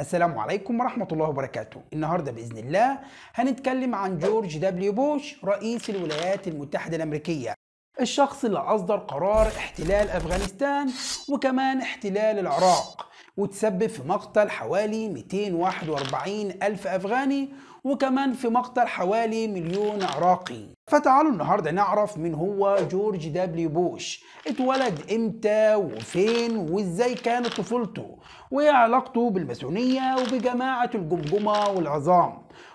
السلام عليكم ورحمة الله وبركاته النهاردة بإذن الله هنتكلم عن جورج دبليو بوش رئيس الولايات المتحدة الأمريكية الشخص اللي أصدر قرار احتلال أفغانستان وكمان احتلال العراق وتسبب في مقتل حوالي 241 ألف أفغاني وكمان في مقتل حوالي مليون عراقي فتعالوا النهاردة نعرف من هو جورج دبليو بوش اتولد امتى وفين وازاي كانت طفولته وايه علاقته بالماسونية وبجماعة الجمجمة والعظام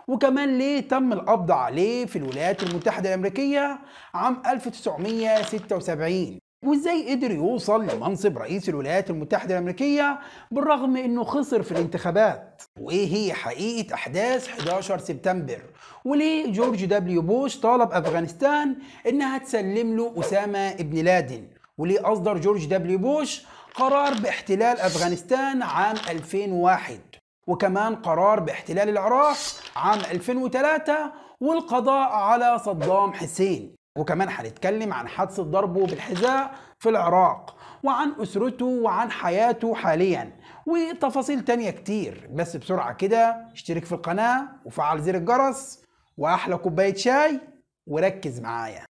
وكمان ليه تم القبض عليه في الولايات المتحدة الأمريكية عام 1976 وازاي قدر يوصل لمنصب رئيس الولايات المتحدة الأمريكية بالرغم إنه خسر في الانتخابات وإيه هي حقيقة أحداث 11 سبتمبر وليه جورج دبليو بوش طالب أفغانستان إنها تسلم له أسامة ابن لادن وليه أصدر جورج دبليو بوش قرار باحتلال أفغانستان عام 2001 وكمان قرار باحتلال العراق عام 2003 والقضاء على صدام حسين وكمان هنتكلم عن حادثة ضربه بالحذاء في العراق وعن أسرته وعن حياته حاليا وتفاصيل تانية كتير بس بسرعة كده اشترك في القناة وفعل زر الجرس وأحلى كوباية شاي وركز معايا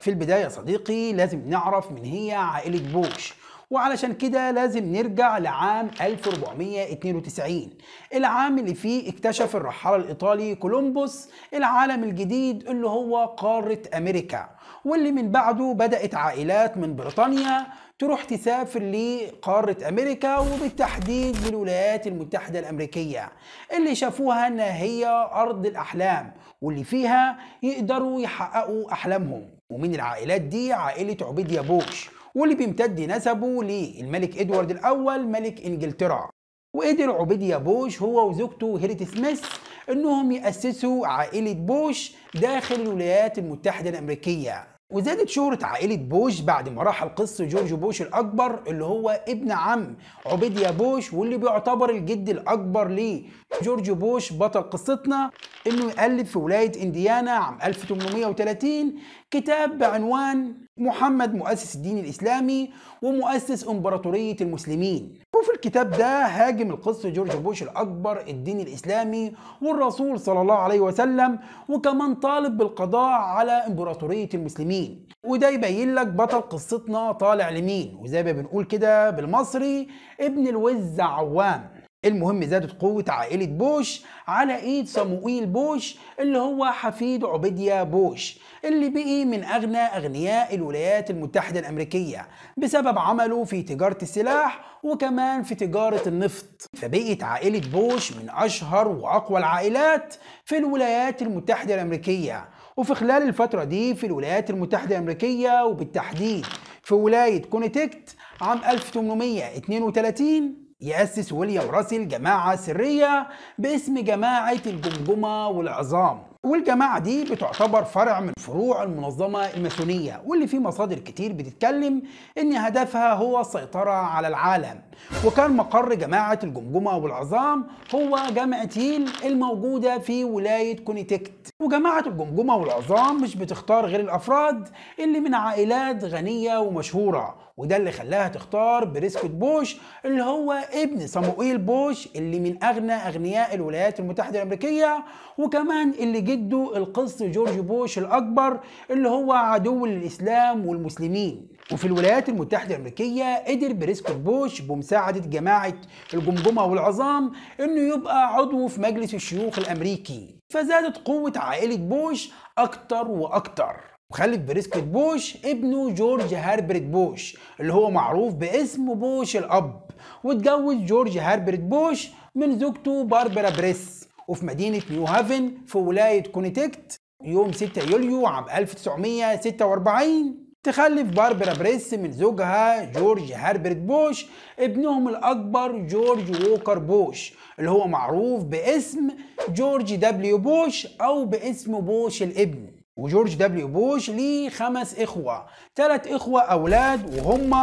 في البداية يا صديقي لازم نعرف من هي عائلة بوش وعلشان كده لازم نرجع لعام 1492 العام اللي فيه اكتشف الرحالة الإيطالي كولومبوس العالم الجديد اللي هو قارة أمريكا واللي من بعده بدأت عائلات من بريطانيا تروح تسافر لقارة أمريكا وبالتحديد للولايات المتحدة الأمريكية اللي شافوها إنها هي أرض الأحلام واللي فيها يقدروا يحققوا أحلامهم ومن العائلات دي عائلة عبيد يابوش واللي بيمتد نسبه للملك إدوارد الأول ملك إنجلترا وقدر عبيديا بوش هو وزوجته هيريت سميث انهم يأسسوا عائلة بوش داخل الولايات المتحدة الأمريكية وزادت شهرة عائلة بوش بعد ما راح القس جورج بوش الأكبر اللي هو ابن عم عبيديا بوش واللي بيعتبر الجد الأكبر ليه جورج بوش بطل قصتنا إنه يقلب في ولاية إنديانا عام 1830 كتاب بعنوان محمد مؤسس الدين الإسلامي ومؤسس إمبراطورية المسلمين وفي الكتاب ده هاجم القس جورج بوش الأكبر الدين الإسلامي والرسول صلى الله عليه وسلم وكمان طالب بالقضاء على إمبراطورية المسلمين وده يبين لك بطل قصتنا طالع لمين وزي ما بنقول كده بالمصري ابن الوز عوام المهم زادت قوة عائلة بوش على ايد صموئيل بوش اللي هو حفيد عبيديا بوش اللي بقي من اغنى اغنياء الولايات المتحدة الامريكية بسبب عمله في تجارة السلاح وكمان في تجارة النفط فبقيت عائلة بوش من اشهر واقوى العائلات في الولايات المتحدة الامريكية وفي خلال الفترة دي في الولايات المتحدة الامريكية وبالتحديد في ولاية كونيتكت عام 1832 يأسس ويليام راسل جماعة سرية باسم جماعة الجمجمة والعظام والجماعة دي بتعتبر فرع من فروع المنظمة الماسونية واللي في مصادر كتير بتتكلم إن هدفها هو السيطرة على العالم وكان مقر جماعة الجمجمة والعظام هو جامعة ييل الموجودة في ولاية كونيتكت وجماعة الجمجمة والعظام مش بتختار غير الأفراد اللي من عائلات غنية ومشهورة وده اللي خلاها تختار بريسكوت بوش اللي هو ابن صموئيل بوش اللي من أغنى أغنياء الولايات المتحدة الأمريكية وكمان اللي جه جده القس جورج بوش الأكبر اللي هو عدو للإسلام والمسلمين وفي الولايات المتحدة الأمريكية قدر بريسكوت بوش بمساعدة جماعة الجمجمة والعظام إنه يبقى عضو في مجلس الشيوخ الأمريكي فزادت قوة عائلة بوش أكتر وأكتر وخلف بريسكوت بوش ابنه جورج هربرت بوش اللي هو معروف باسم بوش الأب واتجوز جورج هربرت بوش من زوجته باربرا بريس وفي مدينة نيو هافن في ولاية كونيتكت يوم 6 يوليو عام 1946 تخلف باربرا بريس من زوجها جورج هربرت بوش ابنهم الأكبر جورج ووكر بوش اللي هو معروف باسم جورج دبليو بوش أو باسم بوش الابن وجورج دبليو بوش ليه خمس إخوة ثلاث إخوة أولاد وهم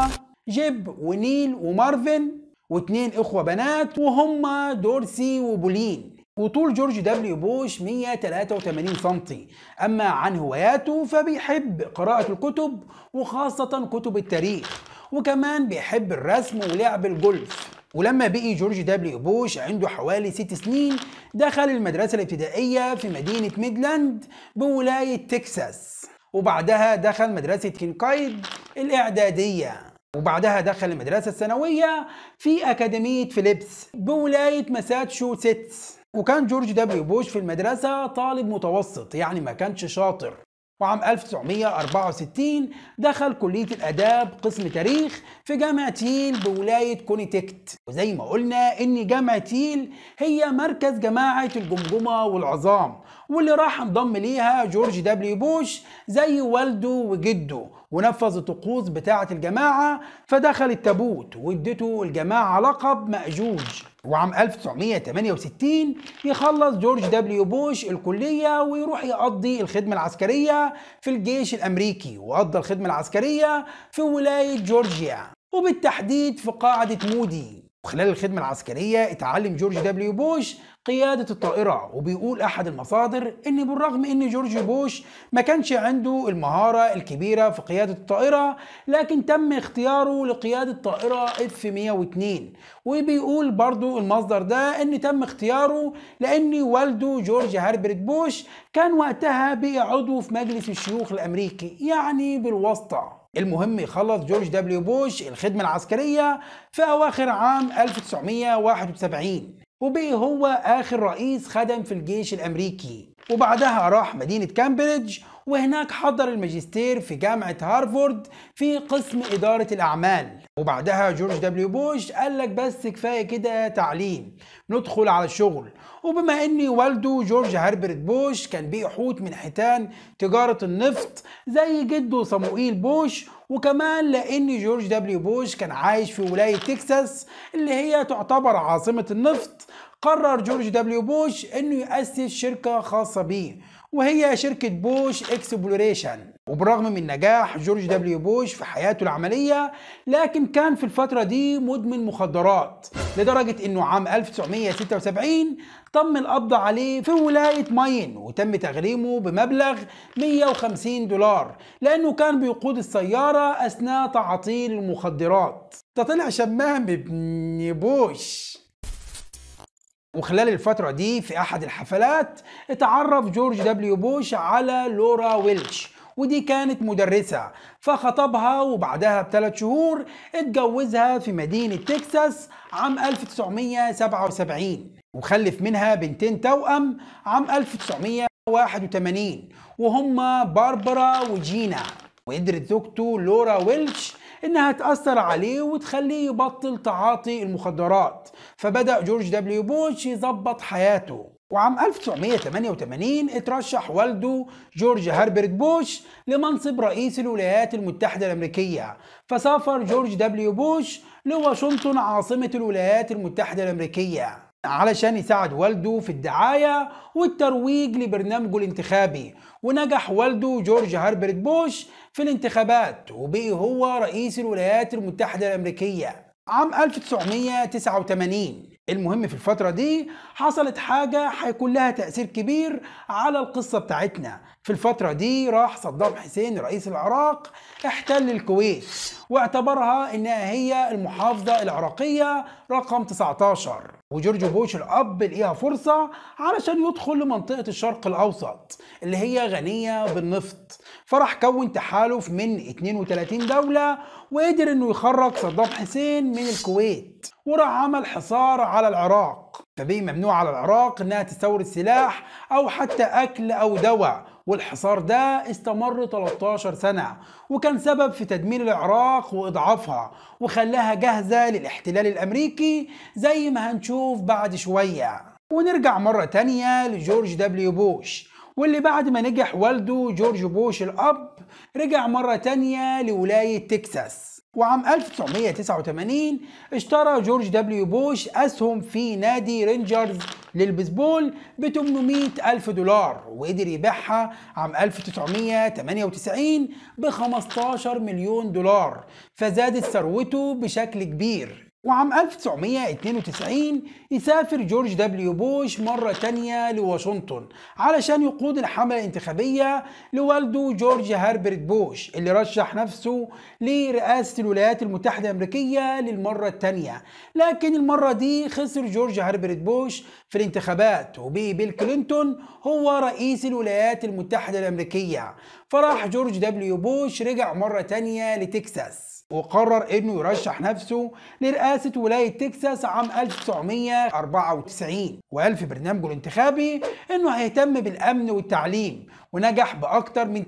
جيب ونيل ومارفن واتنين إخوة بنات وهم دورسي وبولين وطول جورج دبليو بوش 183 سم أما عن هواياته فبيحب قراءة الكتب وخاصة كتب التاريخ وكمان بيحب الرسم ولعب الجولف ولما بقي جورج دبليو بوش عنده حوالي ست سنين دخل المدرسة الابتدائية في مدينة ميدلاند بولاية تكساس وبعدها دخل مدرسة كينكايد الإعدادية وبعدها دخل المدرسة الثانوية في أكاديمية فيليبس بولاية ماساتشوستس وكان جورج دبليو بوش في المدرسة طالب متوسط يعني ما كانش شاطر وعام 1964 دخل كلية الآداب قسم تاريخ في جامعة ييل بولاية كونيتكت وزي ما قلنا إن جامعة ييل هي مركز جماعة الجمجمة والعظام واللي راح انضم ليها جورج دبليو بوش زي والده وجده ونفذ الطقوس بتاعة الجماعة فدخل التابوت وادته الجماعة لقب مأجوج وعام 1968 يخلص جورج دبليو بوش الكلية ويروح يقضي الخدمة العسكرية في الجيش الأمريكي وقضى الخدمة العسكرية في ولاية جورجيا وبالتحديد في قاعدة مودي وخلال الخدمة العسكرية اتعلم جورج دبليو بوش قيادة الطائرة وبيقول أحد المصادر إن بالرغم إن جورج بوش ما كانش عنده المهارة الكبيرة في قيادة الطائرة لكن تم اختياره لقيادة طائرة طائرة 102 وبيقول برضو المصدر ده إن تم اختياره لأن والده جورج هربرت بوش كان وقتها بقي عضو في مجلس الشيوخ الأمريكي يعني بالواسطة المهم يخلص جورج دبليو بوش الخدمة العسكرية في أواخر عام 1971 وبي هو آخر رئيس خدم في الجيش الأمريكي وبعدها راح مدينة كامبريدج وهناك حضر الماجستير في جامعة هارفورد في قسم إدارة الأعمال وبعدها جورج دبليو بوش قال لك بس كفاية كده تعليم ندخل على الشغل وبما أن والده جورج هربرت بوش كان بيه حوت من حيتان تجارة النفط زي جده صموئيل بوش وكمان لأن جورج دبليو بوش كان عايش في ولاية تكساس اللي هي تعتبر عاصمة النفط قرر جورج دبليو بوش انه يؤسس شركه خاصه بيه وهي شركة بوش اكسبلوريشن وبرغم من نجاح جورج دبليو بوش في حياته العملية لكن كان في الفترة دي مدمن مخدرات لدرجة انه عام 1976 تم القبض عليه في ولاية ماين وتم تغريمه بمبلغ 150 دولار لأنه كان بيقود السيارة أثناء تعاطيل المخدرات ده طلع شمام ابن بوش وخلال الفترة دي في أحد الحفلات اتعرف جورج دبليو بوش على لورا ويلش ودي كانت مدرسة فخطبها وبعدها بثلاث شهور اتجوزها في مدينة تكساس عام 1977 وخلف منها بنتين توأم عام 1981 وهما باربرا وجينا وقدرت زوجته لورا ويلش انها تاثر عليه وتخليه يبطل تعاطي المخدرات فبدا جورج دبليو بوش يظبط حياته وعام 1988 اترشح والده جورج هربرت بوش لمنصب رئيس الولايات المتحدة الأمريكية فسافر جورج دبليو بوش لواشنطن عاصمة الولايات المتحدة الأمريكية علشان يساعد والده في الدعاية والترويج لبرنامجه الانتخابي ونجح والده جورج هربرت بوش في الانتخابات وبقي هو رئيس الولايات المتحدة الأمريكية عام 1989 المهم في الفترة دي حصلت حاجة هيكون لها تأثير كبير على القصة بتاعتنا في الفترة دي راح صدام حسين رئيس العراق احتل الكويت واعتبرها انها هي المحافظة العراقية رقم 19 وجورج بوش الاب لقيها فرصة علشان يدخل لمنطقة الشرق الاوسط اللي هي غنية بالنفط فراح كون تحالف من 32 دولة وقدر انه يخرج صدام حسين من الكويت وراح عمل حصار على العراق فبقي ممنوع على العراق انها تستورد سلاح او حتى اكل او دواء والحصار ده استمر 13 سنة وكان سبب في تدمير العراق وإضعافها وخلاها جاهزة للاحتلال الأمريكي زي ما هنشوف بعد شوية ونرجع مرة تانية لجورج دبليو بوش واللي بعد ما نجح والده جورج بوش الأب رجع مرة تانية لولاية تكساس وعام 1989 اشترى جورج دبليو بوش أسهم في نادي رينجرز للبيسبول ب 800 ألف دولار وقدر يبيعها عام 1998 ب 15 مليون دولار فزادت ثروته بشكل كبير وعام 1992 يسافر جورج دبليو بوش مرة تانية لواشنطن علشان يقود الحملة الانتخابية لوالده جورج هربرت بوش اللي رشح نفسه لرئاسة الولايات المتحدة الأمريكية للمرة التانية لكن المرة دي خسر جورج هربرت بوش في الانتخابات وبي بيل كلينتون هو رئيس الولايات المتحدة الأمريكية فراح جورج دبليو بوش رجع مرة تانية لتكساس وقرر انه يرشح نفسه لرئاسة ولاية تكساس عام 1994 وقال في برنامجه الانتخابي انه هيهتم بالامن والتعليم ونجح باكتر من 53%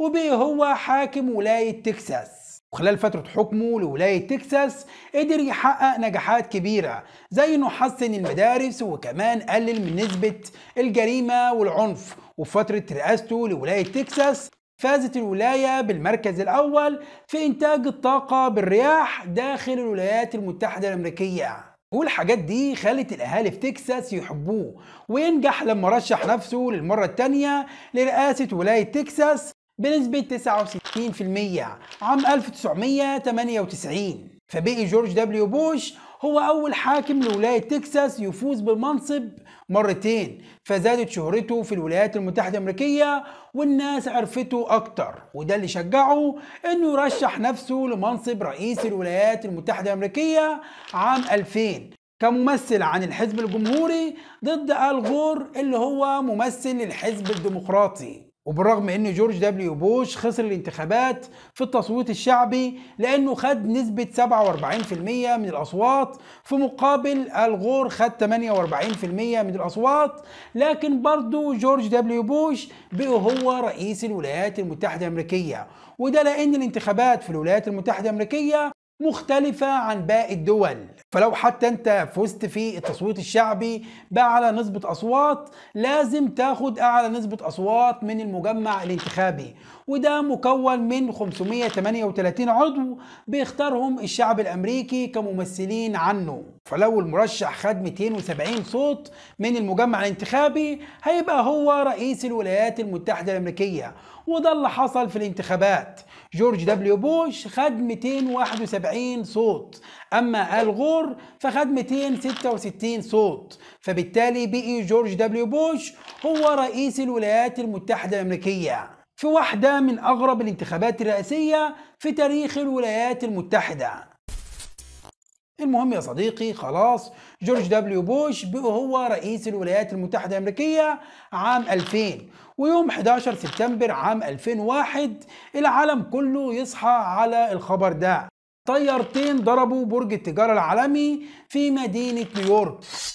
وبقي هو حاكم ولاية تكساس وخلال فترة حكمه لولاية تكساس قدر يحقق نجاحات كبيرة زي انه حسن المدارس وكمان قلل من نسبة الجريمة والعنف وفترة رئاسته لولاية تكساس فازت الولاية بالمركز الأول في إنتاج الطاقة بالرياح داخل الولايات المتحدة الأمريكية والحاجات دي خلت الأهالي في تكساس يحبوه وينجح لما رشح نفسه للمرة التانية لرئاسة ولاية تكساس بنسبة 69% عام 1998 فبقي جورج دبليو بوش هو أول حاكم لولاية تكساس يفوز بالمنصب مرتين فزادت شهرته في الولايات المتحدة الأمريكية والناس عرفته أكتر وده اللي شجعه إنه يرشح نفسه لمنصب رئيس الولايات المتحدة الأمريكية عام 2000 كممثل عن الحزب الجمهوري ضد آل غور اللي هو ممثل للحزب الديمقراطي وبالرغم ان جورج دبليو بوش خسر الانتخابات في التصويت الشعبي لانه خد نسبة 47% من الاصوات في مقابل الغور خد 48% من الاصوات لكن برضه جورج دبليو بوش بقى هو رئيس الولايات المتحدة الامريكية وده لان الانتخابات في الولايات المتحدة الامريكية مختلفة عن باقي الدول فلو حتى انت فزت في التصويت الشعبي بأعلى نسبة أصوات لازم تاخد أعلى نسبة أصوات من المجمع الانتخابي وده مكون من 538 عضو بيختارهم الشعب الأمريكي كممثلين عنه فلو المرشح خد 270 صوت من المجمع الانتخابي هيبقى هو رئيس الولايات المتحدة الأمريكية وده اللي حصل في الانتخابات جورج دبليو بوش خد 271 صوت اما ال غور فخد 266 صوت فبالتالي بقي جورج دبليو بوش هو رئيس الولايات المتحده الامريكيه في واحده من اغرب الانتخابات الرئاسيه في تاريخ الولايات المتحده المهم يا صديقي خلاص جورج دبليو بوش بقى هو رئيس الولايات المتحدة الأمريكية عام 2000 ويوم 11 سبتمبر عام 2001 العالم كله يصحى على الخبر ده طيارتين ضربوا برج التجارة العالمي في مدينة نيويورك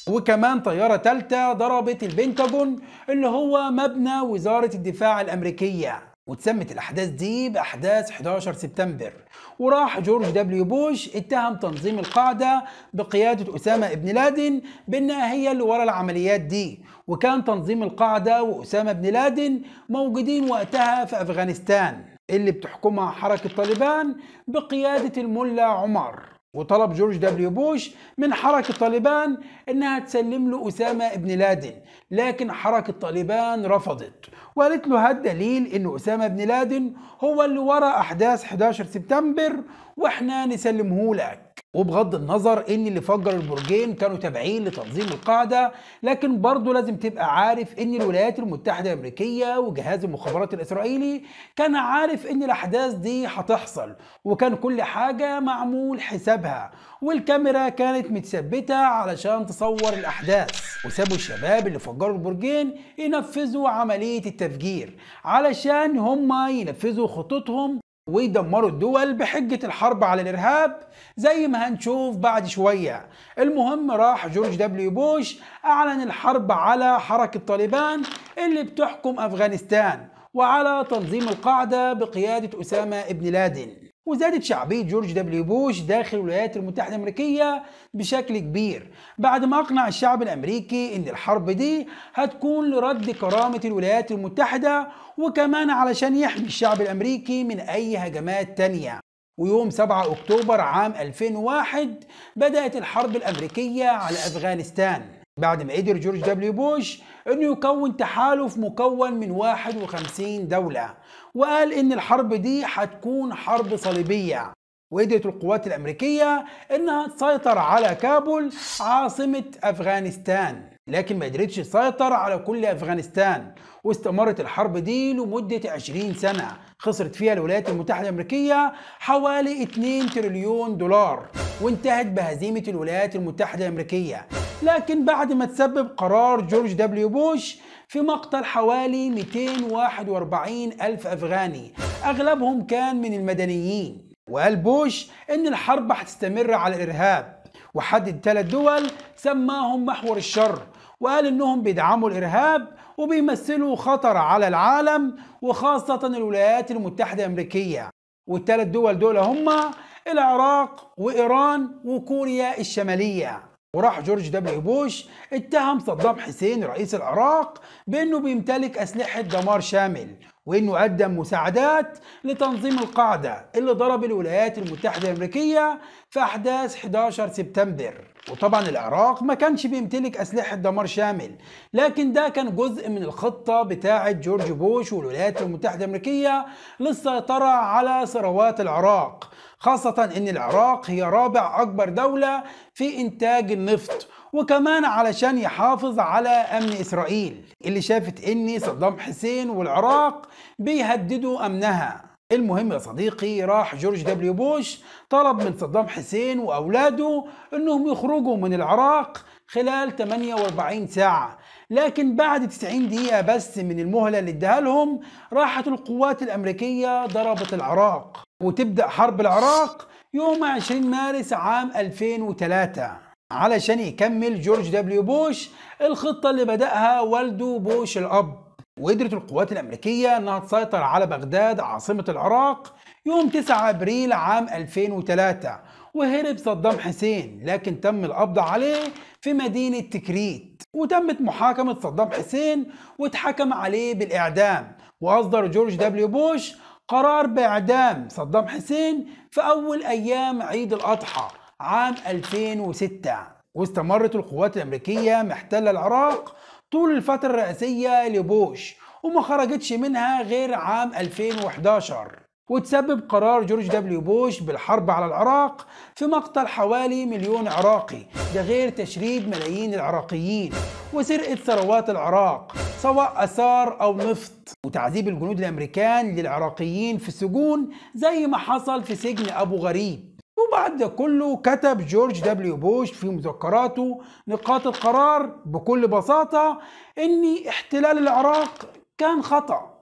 وكمان طيارة تالتة ضربت البنتاجون اللي هو مبنى وزارة الدفاع الأمريكية وتسمت الأحداث دي بأحداث 11 سبتمبر وراح جورج دبليو بوش اتهم تنظيم القاعدة بقيادة أسامة بن لادن بأنها هي اللي ورا العمليات دي وكان تنظيم القاعدة وأسامة بن لادن موجودين وقتها في أفغانستان اللي بتحكمها حركة طالبان بقيادة الملا عمر وطلب جورج دبليو بوش من حركة طالبان إنها تسلم له أسامة بن لادن لكن حركة طالبان رفضت وقالت له هالدليل إن أسامة بن لادن هو اللي ورا أحداث 11 سبتمبر وإحنا نسلمه لك وبغض النظر ان اللي فجر البرجين كانوا تابعين لتنظيم القاعده لكن برضه لازم تبقى عارف ان الولايات المتحده الامريكيه وجهاز المخابرات الاسرائيلي كان عارف ان الاحداث دي هتحصل وكان كل حاجه معمول حسابها والكاميرا كانت متثبته علشان تصور الاحداث وسابوا الشباب اللي فجروا البرجين ينفذوا عمليه التفجير علشان هم ينفذوا خططهم ويدمروا الدول بحجة الحرب على الإرهاب زي ما هنشوف بعد شوية المهم راح جورج دبليو بوش أعلن الحرب على حركة طالبان اللي بتحكم أفغانستان وعلى تنظيم القاعدة بقيادة أسامة بن لادن وزادت شعبية جورج دبليو بوش داخل الولايات المتحدة الأمريكية بشكل كبير بعد ما أقنع الشعب الأمريكي إن الحرب دي هتكون لرد كرامة الولايات المتحدة وكمان علشان يحمي الشعب الأمريكي من أي هجمات تانية ويوم 7 أكتوبر عام 2001 بدأت الحرب الأمريكية على أفغانستان بعد ما قدر جورج دبليو بوش انه يكون تحالف مكون من 51 دولة وقال ان الحرب دي هتكون حرب صليبية وقدرت القوات الامريكية انها تسيطر على كابول عاصمة افغانستان لكن ما قدرتش تسيطر على كل افغانستان واستمرت الحرب دي لمدة 20 سنة خسرت فيها الولايات المتحدة الامريكية حوالي 2 تريليون دولار وانتهت بهزيمة الولايات المتحدة الامريكية لكن بعد ما تسبب قرار جورج دبليو بوش في مقتل حوالي 241 ألف أفغاني أغلبهم كان من المدنيين وقال بوش إن الحرب هتستمر على الإرهاب وحدد ثلاث دول سماهم محور الشر وقال إنهم بيدعموا الإرهاب وبيمثلوا خطر على العالم وخاصة الولايات المتحدة الأمريكية والثلاث دول دول هما العراق وإيران وكوريا الشمالية وراح جورج دبليو بوش اتهم صدام حسين رئيس العراق بانه بيمتلك اسلحه دمار شامل وانه قدم مساعدات لتنظيم القاعده اللي ضرب الولايات المتحده الامريكيه في احداث 11 سبتمبر وطبعا العراق ما كانش بيمتلك اسلحه دمار شامل لكن ده كان جزء من الخطه بتاعه جورج بوش والولايات المتحده الامريكيه للسيطره على ثروات العراق خاصة أن العراق هي رابع أكبر دولة في إنتاج النفط وكمان علشان يحافظ على أمن إسرائيل اللي شافت أن صدام حسين والعراق بيهددوا أمنها المهم يا صديقي راح جورج دبليو بوش طلب من صدام حسين وأولاده أنهم يخرجوا من العراق خلال 48 ساعة لكن بعد 90 دقيقة بس من المهلة اللي اداها لهم راحت القوات الأمريكية ضربت العراق وتبدأ حرب العراق يوم 20 مارس عام 2003 علشان يكمل جورج دبليو بوش الخطة اللي بدأها والده بوش الأب وقدرت القوات الأمريكية أنها تسيطر على بغداد عاصمة العراق يوم 9 أبريل عام 2003 وهرب صدام حسين لكن تم القبض عليه في مدينة تكريت وتمت محاكمة صدام حسين واتحكم عليه بالإعدام وأصدر جورج دبليو بوش قرار باعدام صدام حسين في اول ايام عيد الاضحى عام 2006 واستمرت القوات الامريكيه محتله العراق طول الفتره الرئاسيه لبوش وما خرجتش منها غير عام 2011 وتسبب قرار جورج دبليو بوش بالحرب على العراق في مقتل حوالي مليون عراقي ده غير تشريد ملايين العراقيين وسرقة ثروات العراق سواء أثار أو نفط وتعذيب الجنود الأمريكان للعراقيين في السجون زي ما حصل في سجن أبو غريب وبعد ده كله كتب جورج دبليو بوش في مذكراته نقاط القرار بكل بساطة إن احتلال العراق كان خطأ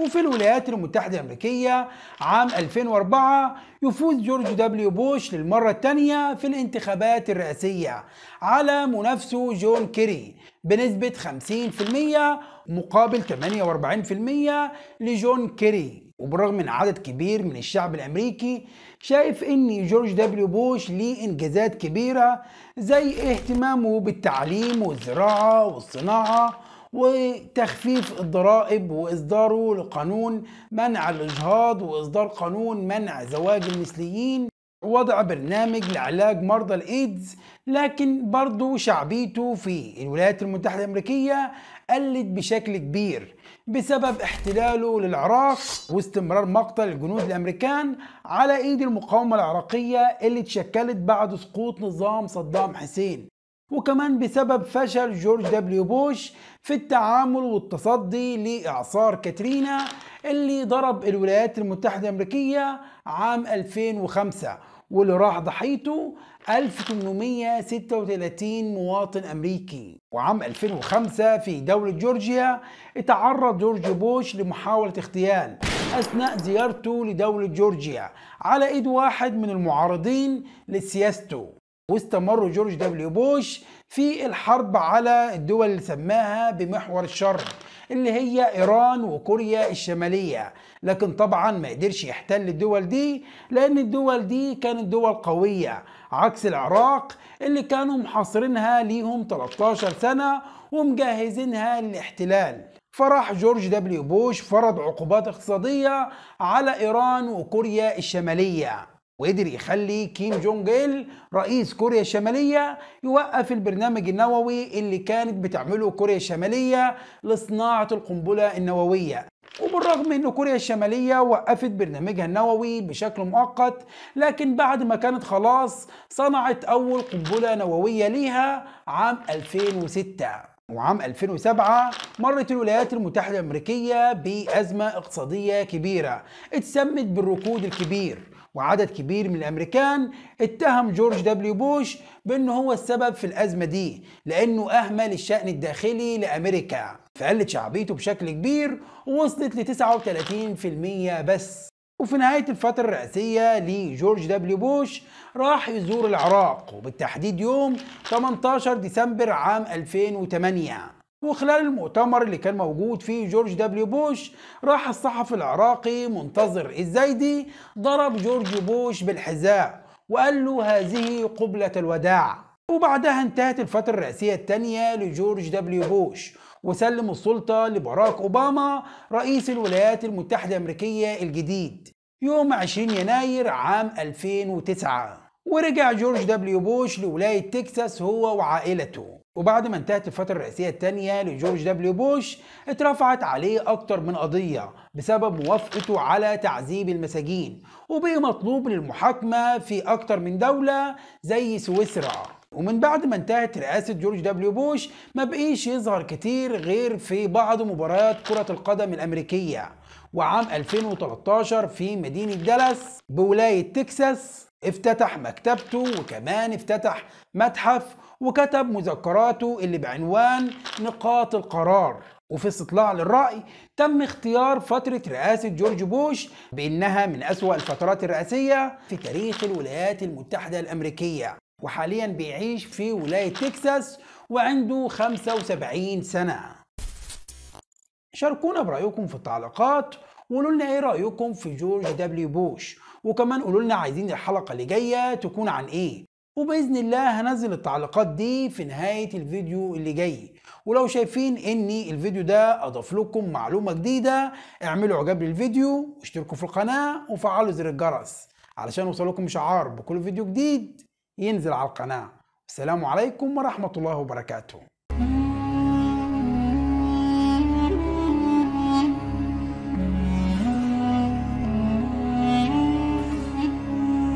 وفي الولايات المتحدة الأمريكية عام 2004 يفوز جورج دبليو بوش للمرة الثانية في الانتخابات الرئاسية على منافسه جون كيري بنسبة 50% مقابل 48% لجون كيري وبرغم من عدد كبير من الشعب الامريكي شايف ان جورج دبليو بوش ليه انجازات كبيره زي اهتمامه بالتعليم والزراعه والصناعه وتخفيف الضرائب واصداره لقانون منع الاجهاض واصدار قانون منع زواج المثليين وضع برنامج لعلاج مرضى الايدز لكن برضه شعبيته في الولايات المتحدة الأمريكية قلت بشكل كبير بسبب احتلاله للعراق واستمرار مقتل الجنود الأمريكان على ايد المقاومة العراقية اللي اتشكلت بعد سقوط نظام صدام حسين وكمان بسبب فشل جورج دبليو بوش في التعامل والتصدي لإعصار كاترينا اللي ضرب الولايات المتحدة الأمريكية عام 2005 واللي راح ضحيته 1836 مواطن أمريكي وعام 2005 في دولة جورجيا اتعرض جورج بوش لمحاولة اغتيال أثناء زيارته لدولة جورجيا على إيد واحد من المعارضين لسياسته واستمر جورج دبليو بوش في الحرب على الدول اللي سماها بمحور الشر اللي هي ايران وكوريا الشماليه لكن طبعا ما قدرش يحتل الدول دي لان الدول دي كانت دول قويه عكس العراق اللي كانوا محاصرينها ليهم 13 سنه ومجهزينها للاحتلال فراح جورج دبليو بوش فرض عقوبات اقتصاديه على ايران وكوريا الشماليه وقدر يخلي كيم جونج إل رئيس كوريا الشمالية يوقف البرنامج النووي اللي كانت بتعمله كوريا الشمالية لصناعة القنبلة النووية وبالرغم ان كوريا الشمالية وقفت برنامجها النووي بشكل مؤقت لكن بعد ما كانت خلاص صنعت اول قنبلة نووية ليها عام 2006 وعام 2007 مرت الولايات المتحدة الأمريكية بأزمة اقتصادية كبيرة اتسمت بالركود الكبير وعدد كبير من الامريكان اتهم جورج دبليو بوش بانه هو السبب في الازمه دي لانه اهمل الشان الداخلي لامريكا فقلت شعبيته بشكل كبير ووصلت ل 39% بس وفي نهاية الفترة الرئاسية لجورج دبليو بوش راح يزور العراق وبالتحديد يوم 18 ديسمبر عام 2008 وخلال المؤتمر اللي كان موجود فيه جورج دبليو بوش راح الصحفي العراقي منتظر الزايدي ضرب جورج بوش بالحذاء وقال له هذه قبلة الوداع وبعدها انتهت الفترة الرئاسية الثانية لجورج دبليو بوش وسلم السلطة لبراك أوباما رئيس الولايات المتحدة الأمريكية الجديد يوم 20 يناير عام 2009 ورجع جورج دبليو بوش لولاية تكساس هو وعائلته وبعد ما انتهت الفترة الرئاسية الثانية لجورج دبليو بوش اترفعت عليه أكثر من قضية بسبب موافقته على تعذيب المساجين وبقي مطلوب للمحاكمة في أكثر من دولة زي سويسرا ومن بعد ما انتهت رئاسة جورج دبليو بوش ما بقيش يظهر كتير غير في بعض مباريات كرة القدم الأمريكية وعام 2013 في مدينة دالاس بولاية تكساس افتتح مكتبته وكمان افتتح متحف وكتب مذكراته اللي بعنوان نقاط القرار وفي استطلاع للرأي تم اختيار فترة رئاسة جورج بوش بأنها من أسوأ الفترات الرئاسية في تاريخ الولايات المتحدة الأمريكية وحاليا بيعيش في ولاية تكساس وعنده 75 سنة شاركونا برأيكم في التعليقات وقولوا لنا ايه رأيكم في جورج دبليو بوش وكمان قولوا لنا عايزين الحلقه اللي جايه تكون عن ايه وباذن الله هنزل التعليقات دي في نهايه الفيديو اللي جاي ولو شايفين ان الفيديو ده اضاف لكم معلومه جديده اعملوا اعجاب للفيديو واشتركوا في القناه وفعلوا زر الجرس علشان يوصلكم شعار بكل فيديو جديد ينزل على القناه السلام عليكم ورحمه الله وبركاته